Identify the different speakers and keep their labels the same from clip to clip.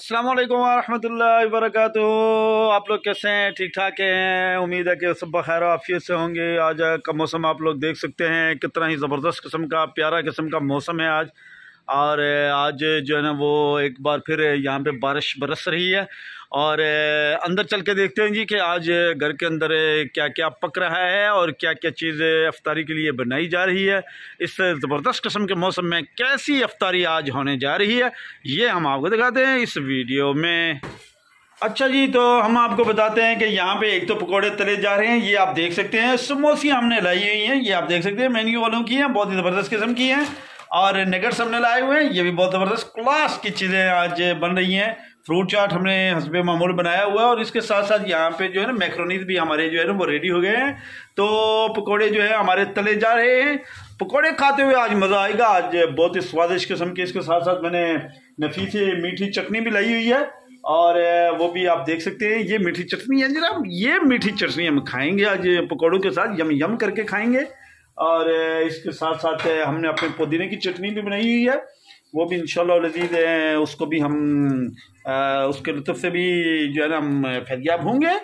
Speaker 1: अस्सलाम वालेकुम वरक आप लोग कैसे हैं ठीक ठाक हैं उम्मीद है कि सब बखैर आफियत से होंगे आज का मौसम आप लोग देख सकते हैं कितना ही ज़बरदस्त किस्म का प्यारा किस्म का मौसम है आज और आज जो है ना वो एक बार फिर यहाँ पे बारिश बरस रही है और अंदर चल के देखते हैं जी कि आज घर के अंदर क्या क्या पक रहा है और क्या क्या चीज़ अफ्तारी के लिए बनाई जा रही है इस ज़बरदस्त कस्म के मौसम में कैसी अफ्तारी आज होने जा रही है ये हम आपको दिखाते हैं इस वीडियो में अच्छा जी तो हम आपको बताते हैं कि यहाँ पे एक तो पकोड़े तले जा रहे हैं ये आप देख सकते हैं समोसियाँ हमने लाई हुई हैं ये आप देख सकते हैं मेन्यू वालों की हैं बहुत ही ज़बरदस्त किस्म की हैं और नगर सामने लाए हुए हैं ये भी बहुत ज़बरदस्त क्लास की चीज़ें आज बन रही हैं फ्रूट चाट हमने हंसबे मामूल बनाया हुआ है और इसके साथ साथ यहाँ पे जो है ना मैक्रोनीज भी हमारे जो है ना वो रेडी हो गए हैं तो पकोड़े जो है हमारे तले जा रहे हैं पकोड़े खाते हुए आज मज़ा आएगा आज बहुत ही स्वादिष्ट किस्म के इसके साथ साथ मैंने नफीस मीठी चटनी भी लाई हुई है और वो भी आप देख सकते हैं ये मीठी चटनी है जनाब ये मीठी चटनी हम खाएंगे आज पकौड़ों के साथ यम यम करके खाएंगे और इसके साथ साथ हमने अपने पुदीने की चटनी भी बनाई हुई है वो भी इंशाल्लाह लजीज उसको भी हम उसके लुत्फ से भी जो है ना हम फैजियाब होंगे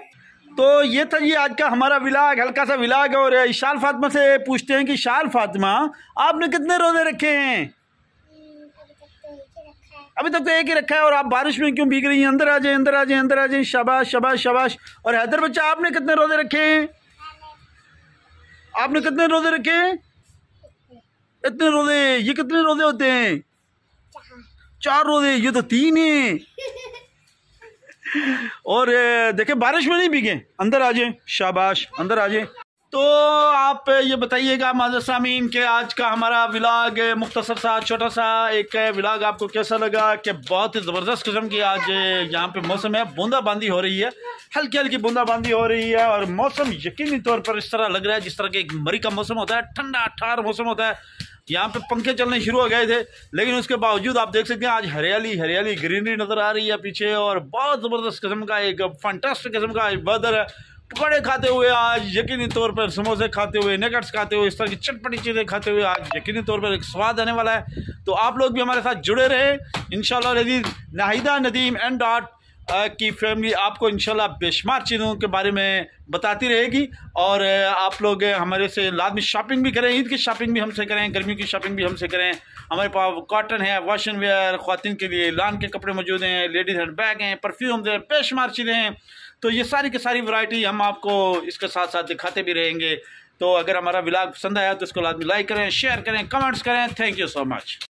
Speaker 1: तो ये था ये आज का हमारा विलाग हल्का सा विलाग और इशाल फातिमा से पूछते हैं कि शाल फातिमा आपने कितने रोज़े रखे हैं अभी तक तो एक ही रखा है और आप बारिश में क्यों भीग रही हैं अंदर आ जाए अंदर आ जाए अंदर आ जाए शबाश शबाश शबाश और हैदर बच्चा आपने कितने रोज़े रखे हैं आपने कितने रोजे रखे हैं इतने रोजे ये कितने रोजे होते हैं चार रोजे ये तो तीन है और देखे बारिश में नहीं भीगे अंदर आ जाए शाबाश अंदर आ जाए तो आप ये बताइएगा माजरसामीन के आज का हमारा विलाग मुख्तसर सा छोटा सा एक विलाग आपको कैसा लगा कि बहुत ही ज़बरदस्त किस्म की आज यहाँ पे मौसम है बूंदाबांदी हो रही है हल्की हल्की बूंदाबांदी हो रही है और मौसम यकीनी तौर पर इस तरह लग रहा है जिस तरह के एक मरी का मौसम होता है ठंडा ठार मौसम होता है यहाँ पे पंखे चलने शुरू हो गए थे लेकिन उसके बावजूद आप देख सकते हैं आज हरियाली हरियाली ग्रीनरी नज़र आ रही है पीछे और बहुत ज़बरदस्त किस्म का एक फंटास्ट किस्म का वेदर है पकौड़े खाते हुए आज यकीनी तौर पर समोसे खाते हुए नगट्स खाते हुए इस तरह की चटपटी चीज़ें खाते हुए आज यकीनी तौर पर एक स्वाद आने वाला है तो आप लोग भी हमारे साथ जुड़े रहे इन शजीज नाहिदा नदीम एंड डॉट की फैमिली आपको इनशाला बेशुमार चीज़ों के बारे में बताती रहेगी और आप लोग हमारे से लादमी शॉपिंग भी करें ईद की शॉपिंग भी हमसे करें गर्मी की शॉपिंग भी हमसे करें हमारे पास कॉटन है वाशन वेयर खातिन के लिए लान के कपड़े मौजूद हैं लेडीज़ हैंड बैग हैं परफ्यूम्स हैं बेशुमार चीज़ें हैं तो ये सारी की सारी वैरायटी हम आपको इसके साथ साथ दिखाते भी रहेंगे तो अगर हमारा ब्लाग पसंद आया तो इसको लाजमी लाइक करें शेयर करें कमेंट्स करें थैंक यू सो मच